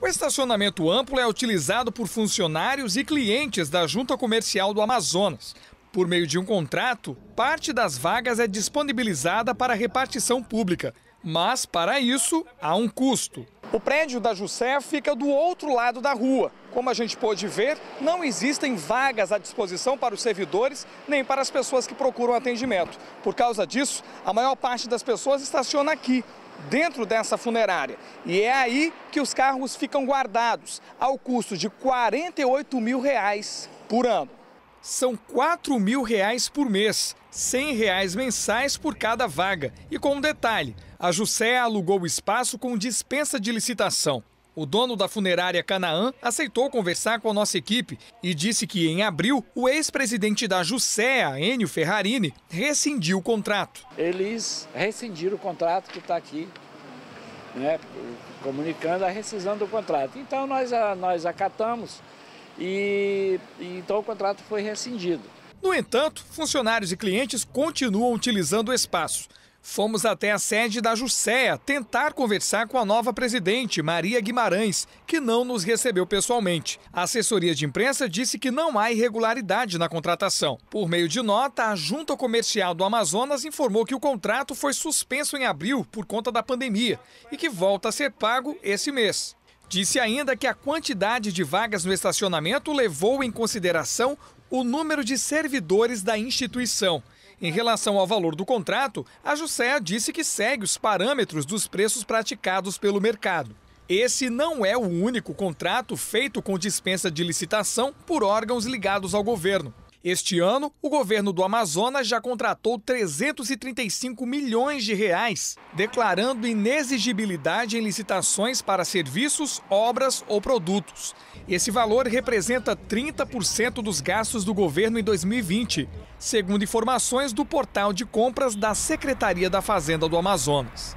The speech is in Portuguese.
O estacionamento amplo é utilizado por funcionários e clientes da Junta Comercial do Amazonas. Por meio de um contrato, parte das vagas é disponibilizada para repartição pública, mas para isso há um custo. O prédio da Jussé fica do outro lado da rua. Como a gente pôde ver, não existem vagas à disposição para os servidores nem para as pessoas que procuram atendimento. Por causa disso, a maior parte das pessoas estaciona aqui, dentro dessa funerária. E é aí que os carros ficam guardados, ao custo de 48 mil reais por ano são quatro mil reais por mês, 100 reais mensais por cada vaga. E com um detalhe, a Jussé alugou o espaço com dispensa de licitação. O dono da funerária Canaã aceitou conversar com a nossa equipe e disse que em abril o ex-presidente da Jussé, Enio Ferrarini, rescindiu o contrato. Eles rescindiram o contrato que está aqui, né, comunicando a rescisão do contrato. Então nós, nós acatamos, e, então o contrato foi rescindido. No entanto, funcionários e clientes continuam utilizando o espaço. Fomos até a sede da Jusceia tentar conversar com a nova presidente, Maria Guimarães, que não nos recebeu pessoalmente. A assessoria de imprensa disse que não há irregularidade na contratação. Por meio de nota, a Junta Comercial do Amazonas informou que o contrato foi suspenso em abril por conta da pandemia e que volta a ser pago esse mês. Disse ainda que a quantidade de vagas no estacionamento levou em consideração o número de servidores da instituição. Em relação ao valor do contrato, a Juscea disse que segue os parâmetros dos preços praticados pelo mercado. Esse não é o único contrato feito com dispensa de licitação por órgãos ligados ao governo. Este ano, o governo do Amazonas já contratou 335 milhões de reais, declarando inexigibilidade em licitações para serviços, obras ou produtos. Esse valor representa 30% dos gastos do governo em 2020, segundo informações do portal de compras da Secretaria da Fazenda do Amazonas.